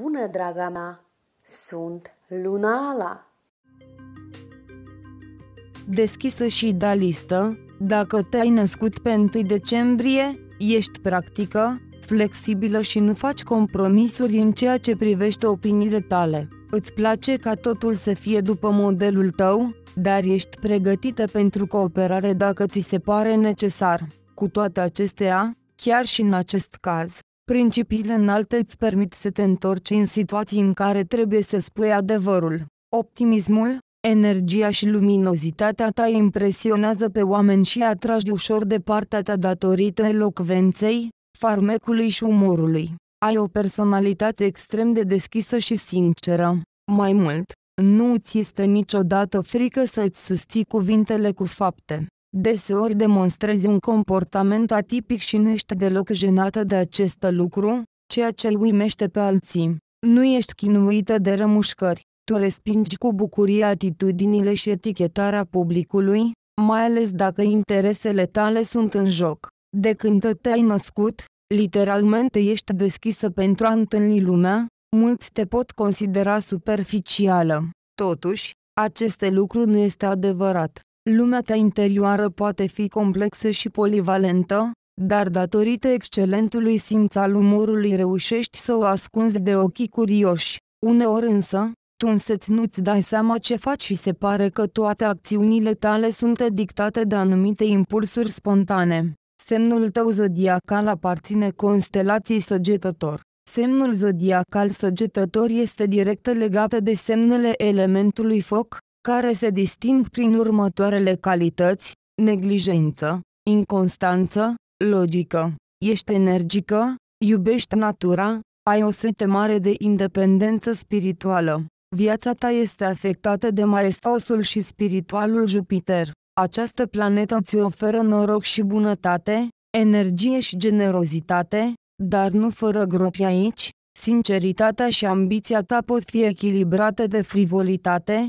bună, draga mea! Sunt Lunala! Deschisă și da listă. dacă te-ai născut pe 1 decembrie, ești practică, flexibilă și nu faci compromisuri în ceea ce privește opiniile tale. Îți place ca totul să fie după modelul tău, dar ești pregătită pentru cooperare dacă ți se pare necesar. Cu toate acestea, chiar și în acest caz, Principiile înalte îți permit să te întorci în situații în care trebuie să spui adevărul. Optimismul, energia și luminozitatea ta impresionează pe oameni și atragi ușor de partea ta datorită elocvenței, farmecului și umorului. Ai o personalitate extrem de deschisă și sinceră. Mai mult, nu ți este niciodată frică să-ți susții cuvintele cu fapte. Deseori demonstrezi un comportament atipic și nu ești deloc jenată de acest lucru, ceea ce îl uimește pe alții. Nu ești chinuită de rămușcări, tu respingi cu bucurie atitudinile și etichetarea publicului, mai ales dacă interesele tale sunt în joc. De când te-ai născut, literalmente ești deschisă pentru a întâlni lumea, mulți te pot considera superficială. Totuși, aceste lucru nu este adevărat. Lumea ta interioară poate fi complexă și polivalentă, dar datorită excelentului simț al umorului reușești să o ascunzi de ochii curioși. Uneori însă, tu însăți nu-ți dai seama ce faci și se pare că toate acțiunile tale sunt dictate de anumite impulsuri spontane. Semnul tău zodiacal aparține constelației săgetător. Semnul zodiacal săgetător este direct legat de semnele elementului foc, care se disting prin următoarele calități, neglijență, inconstanță, logică, ești energică, iubești natura, ai o sete mare de independență spirituală. Viața ta este afectată de maestosul și spiritualul Jupiter. Această planetă ți oferă noroc și bunătate, energie și generozitate, dar nu fără gropi aici, sinceritatea și ambiția ta pot fi echilibrate de frivolitate,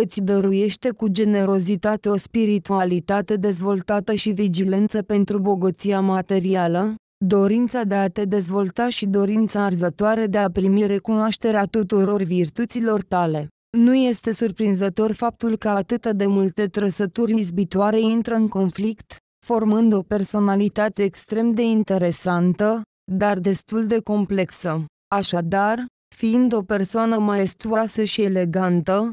îți dăruiește cu generozitate o spiritualitate dezvoltată și vigilență pentru bogăția materială, dorința de a te dezvolta și dorința arzătoare de a primi recunoașterea tuturor virtuților tale. Nu este surprinzător faptul că atât de multe trăsături izbitoare intră în conflict, formând o personalitate extrem de interesantă, dar destul de complexă. Așadar, fiind o persoană maestuoasă și elegantă,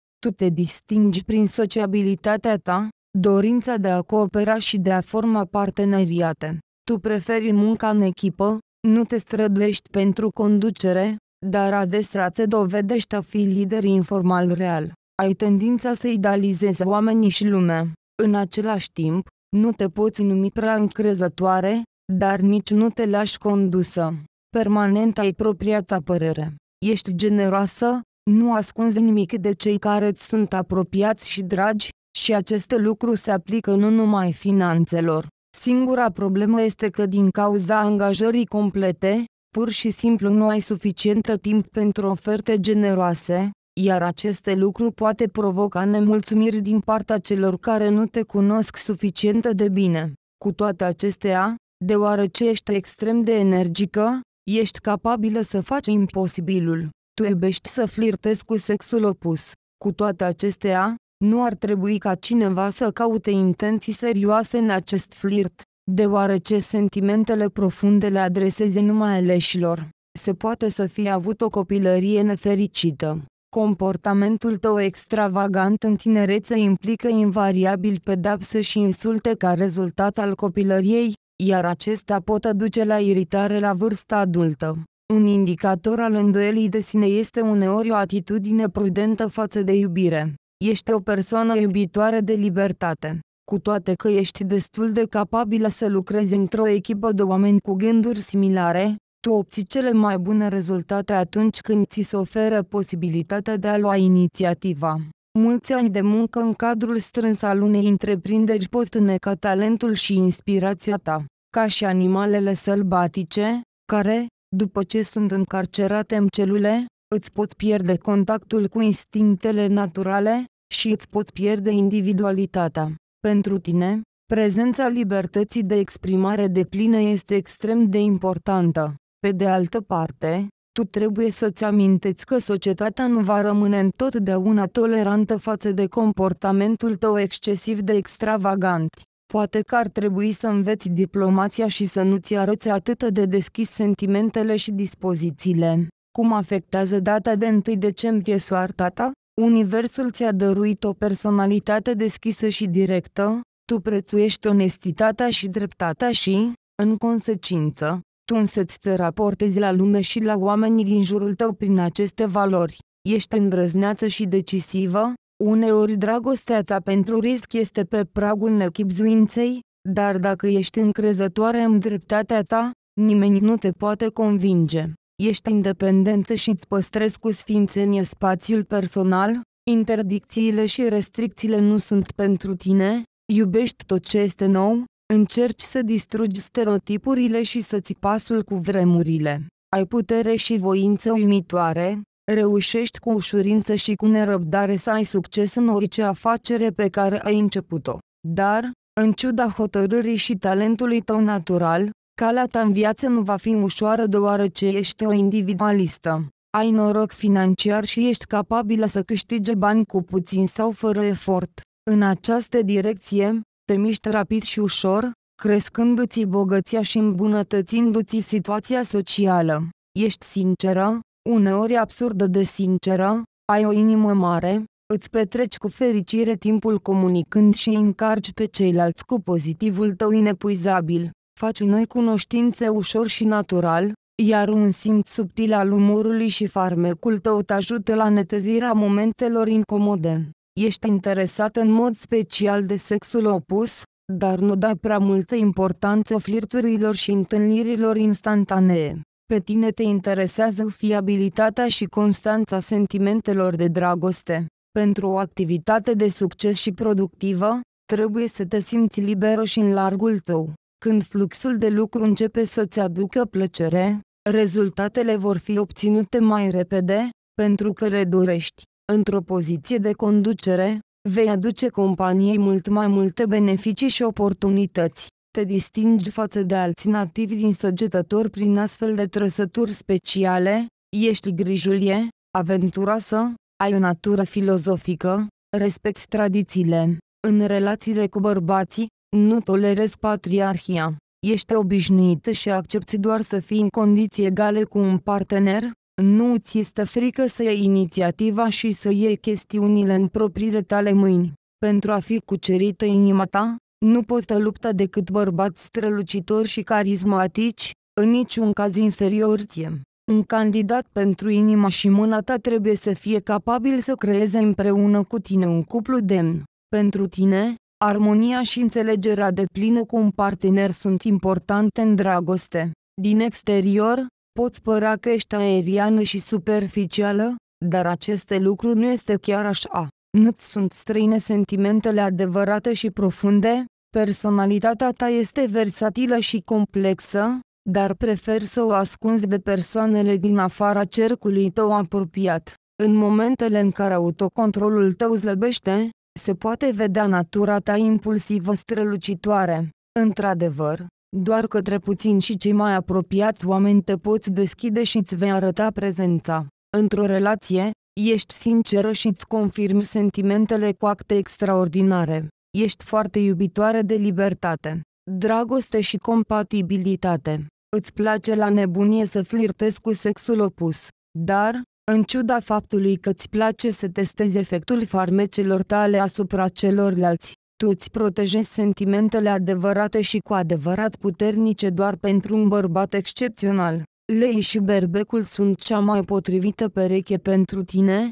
Tu te distingi prin sociabilitatea ta, dorința de a coopera și de a forma parteneriate. Tu preferi munca în echipă, nu te străduiești pentru conducere, dar adesea te dovedești a fi lider informal real. Ai tendința să idealizezi oamenii și lumea. În același timp, nu te poți numi prea încrezătoare, dar nici nu te lași condusă. Permanent ai propria ta părere. Ești generoasă, nu ascunzi nimic de cei care îți sunt apropiați și dragi, și acest lucru se aplică nu numai finanțelor. Singura problemă este că din cauza angajării complete, pur și simplu nu ai suficientă timp pentru oferte generoase, iar aceste lucru poate provoca nemulțumiri din partea celor care nu te cunosc suficient de bine. Cu toate acestea, deoarece ești extrem de energică, ești capabilă să faci imposibilul. Tu iubești să flirtezi cu sexul opus. Cu toate acestea, nu ar trebui ca cineva să caute intenții serioase în acest flirt, deoarece sentimentele profunde le adreseze numai aleșilor. Se poate să fie avut o copilărie nefericită. Comportamentul tău extravagant în tinerețe implică invariabil pedapsă și insulte ca rezultat al copilăriei, iar acestea pot aduce la iritare la vârsta adultă. Un indicator al îndoielii de sine este uneori o atitudine prudentă față de iubire. Ești o persoană iubitoare de libertate. Cu toate că ești destul de capabilă să lucrezi într-o echipă de oameni cu gânduri similare, tu obții cele mai bune rezultate atunci când ți se oferă posibilitatea de a lua inițiativa. Mulți ani de muncă în cadrul strâns al unei întreprinderi pot neca talentul și inspirația ta. Ca și animalele sălbatice, care, după ce sunt încarcerate în celule, îți poți pierde contactul cu instinctele naturale și îți poți pierde individualitatea. Pentru tine, prezența libertății de exprimare de plină este extrem de importantă. Pe de altă parte, tu trebuie să-ți aminteți că societatea nu va rămâne întotdeauna tolerantă față de comportamentul tău excesiv de extravagant. Poate că ar trebui să înveți diplomația și să nu-ți arăți atât de deschis sentimentele și dispozițiile. Cum afectează data de 1 decembrie soarta ta? Universul ți-a dăruit o personalitate deschisă și directă, tu prețuiești onestitatea și dreptatea și, în consecință, tu însă-ți te raportezi la lume și la oamenii din jurul tău prin aceste valori. Ești îndrăzneață și decisivă, Uneori dragostea ta pentru risc este pe pragul nechipzuinței, dar dacă ești încrezătoare în dreptatea ta, nimeni nu te poate convinge. Ești independentă și îți păstrezi cu sfințenie spațiul personal, interdicțiile și restricțiile nu sunt pentru tine, iubești tot ce este nou, încerci să distrugi stereotipurile și să ți pasul cu vremurile. Ai putere și voință uimitoare, reușești cu ușurință și cu nerăbdare să ai succes în orice afacere pe care ai început-o. Dar, în ciuda hotărârii și talentului tău natural, calea ta în viață nu va fi ușoară deoarece ești o individualistă. Ai noroc financiar și ești capabilă să câștige bani cu puțin sau fără efort. În această direcție, te miști rapid și ușor, crescându-ți bogăția și îmbunătățindu-ți situația socială. Ești sinceră, uneori absurdă de sinceră, ai o inimă mare, îți petreci cu fericire timpul comunicând și încarci pe ceilalți cu pozitivul tău inepuizabil, faci noi cunoștințe ușor și natural, iar un simț subtil al umorului și farmecul tău te ajută la netezirea momentelor incomode. Ești interesat în mod special de sexul opus, dar nu dai prea multă importanță flirturilor și întâlnirilor instantanee. Pe tine te interesează fiabilitatea și constanța sentimentelor de dragoste. Pentru o activitate de succes și productivă, trebuie să te simți liberă și în largul tău. Când fluxul de lucru începe să-ți aducă plăcere, rezultatele vor fi obținute mai repede, pentru că le dorești. Într-o poziție de conducere, vei aduce companiei mult mai multe beneficii și oportunități. Te distingi față de alții nativi din săgetători prin astfel de trăsături speciale, ești grijulie, aventuroasă, ai o natură filozofică, respecti tradițiile. În relațiile cu bărbații, nu tolerezi patriarhia. Ești obișnuită și accepti doar să fii în condiții egale cu un partener, nu ți este frică să iei inițiativa și să iei chestiunile în propriile tale mâini. Pentru a fi cucerită inima ta, nu poftă da lupta decât bărbați strălucitori și carismatici, în niciun caz inferior ție. Un candidat pentru inima și mâna ta trebuie să fie capabil să creeze împreună cu tine un cuplu demn. Pentru tine, armonia și înțelegerea de plină cu un partener sunt importante în dragoste. Din exterior, poți părea că ești aeriană și superficială, dar aceste lucruri nu este chiar așa. Nu-ți sunt străine sentimentele adevărate și profunde, Personalitatea ta este versatilă și complexă, dar prefer să o ascunzi de persoanele din afara cercului tău apropiat. În momentele în care autocontrolul tău slăbește, se poate vedea natura ta impulsivă strălucitoare. Într-adevăr, doar către puțin și cei mai apropiați oameni te poți deschide și îți vei arăta prezența. Într-o relație, ești sinceră și îți confirmi sentimentele cu acte extraordinare. Ești foarte iubitoare de libertate, dragoste și compatibilitate. Îți place la nebunie să flirtezi cu sexul opus, dar, în ciuda faptului că îți place să testezi efectul farmecelor tale asupra celorlalți, tu îți protejezi sentimentele adevărate și cu adevărat puternice doar pentru un bărbat excepțional. Lei și berbecul sunt cea mai potrivită pereche pentru tine,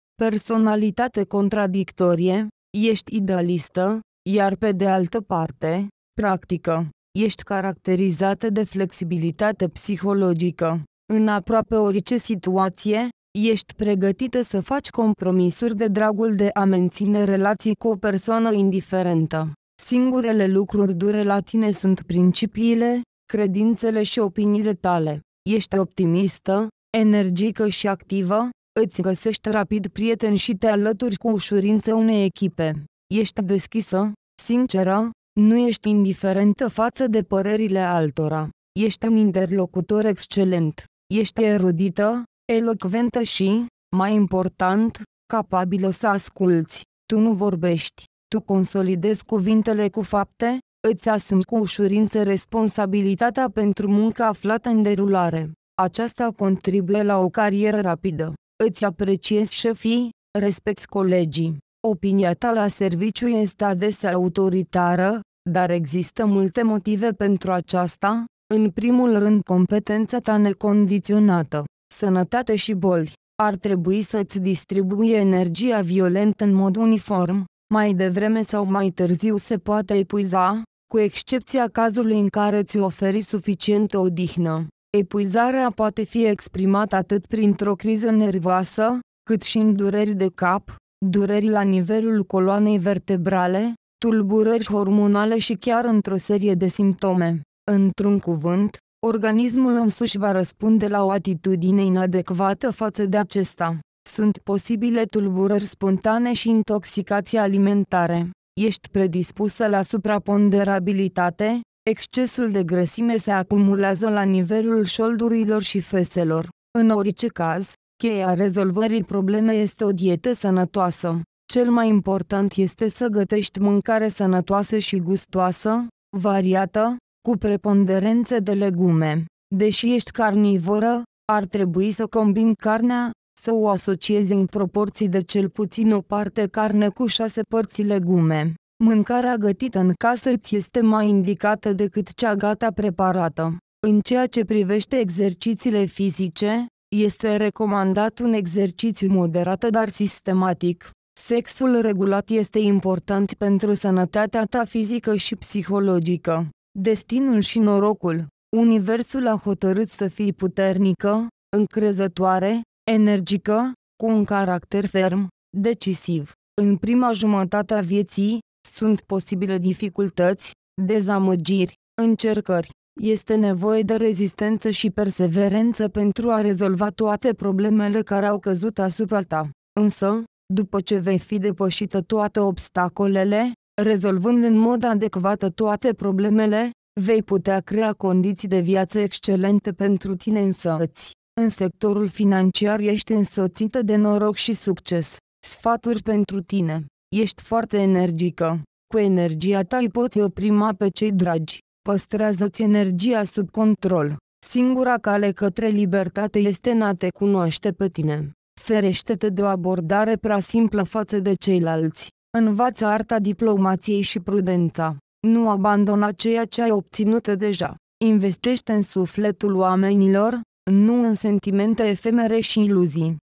personalitate contradictorie, ești idealistă, iar pe de altă parte, practică, ești caracterizată de flexibilitate psihologică. În aproape orice situație, ești pregătită să faci compromisuri de dragul de a menține relații cu o persoană indiferentă. Singurele lucruri dure la tine sunt principiile, credințele și opiniile tale. Ești optimistă, energică și activă, Îți găsești rapid prieteni și te alături cu ușurință unei echipe. Ești deschisă, sinceră, nu ești indiferentă față de părerile altora. Ești un interlocutor excelent. Ești erudită, elocventă și, mai important, capabilă să asculți. Tu nu vorbești, tu consolidezi cuvintele cu fapte, îți asumi cu ușurință responsabilitatea pentru munca aflată în derulare. Aceasta contribuie la o carieră rapidă. Îți apreciezi șefii, respecti colegii. Opinia ta la serviciu este adesea autoritară, dar există multe motive pentru aceasta, în primul rând competența ta necondiționată, sănătate și boli. Ar trebui să-ți distribuie energia violentă în mod uniform, mai devreme sau mai târziu se poate epuiza, cu excepția cazului în care ți oferi suficientă odihnă. Epuizarea poate fi exprimată atât printr-o criză nervoasă, cât și în dureri de cap, dureri la nivelul coloanei vertebrale, tulburări hormonale și chiar într-o serie de simptome. Într-un cuvânt, organismul însuși va răspunde la o atitudine inadecvată față de acesta. Sunt posibile tulburări spontane și intoxicații alimentare. Ești predispusă la supraponderabilitate, Excesul de grăsime se acumulează la nivelul șoldurilor și feselor. În orice caz, cheia rezolvării problemei este o dietă sănătoasă. Cel mai important este să gătești mâncare sănătoasă și gustoasă, variată, cu preponderențe de legume. Deși ești carnivoră, ar trebui să combini carnea, să o asociezi în proporții de cel puțin o parte carne cu șase părți legume. Mâncarea gătită în casă ți este mai indicată decât cea gata preparată. În ceea ce privește exercițiile fizice, este recomandat un exercițiu moderat dar sistematic. Sexul regulat este important pentru sănătatea ta fizică și psihologică. Destinul și norocul. Universul a hotărât să fii puternică, încrezătoare, energică, cu un caracter ferm, decisiv. În prima jumătate a vieții, sunt posibile dificultăți, dezamăgiri, încercări. Este nevoie de rezistență și perseverență pentru a rezolva toate problemele care au căzut asupra ta. Însă, după ce vei fi depășită toate obstacolele, rezolvând în mod adecvat toate problemele, vei putea crea condiții de viață excelente pentru tine însăți. În sectorul financiar ești însoțită de noroc și succes. Sfaturi pentru tine Ești foarte energică. Cu energia ta îi poți oprima pe cei dragi. Păstrează-ți energia sub control. Singura cale către libertate este în a te cunoaște pe tine. Ferește-te de o abordare prea simplă față de ceilalți. Învață arta diplomației și prudența. Nu abandona ceea ce ai obținut deja. Investește în sufletul oamenilor, nu în sentimente efemere și iluzii.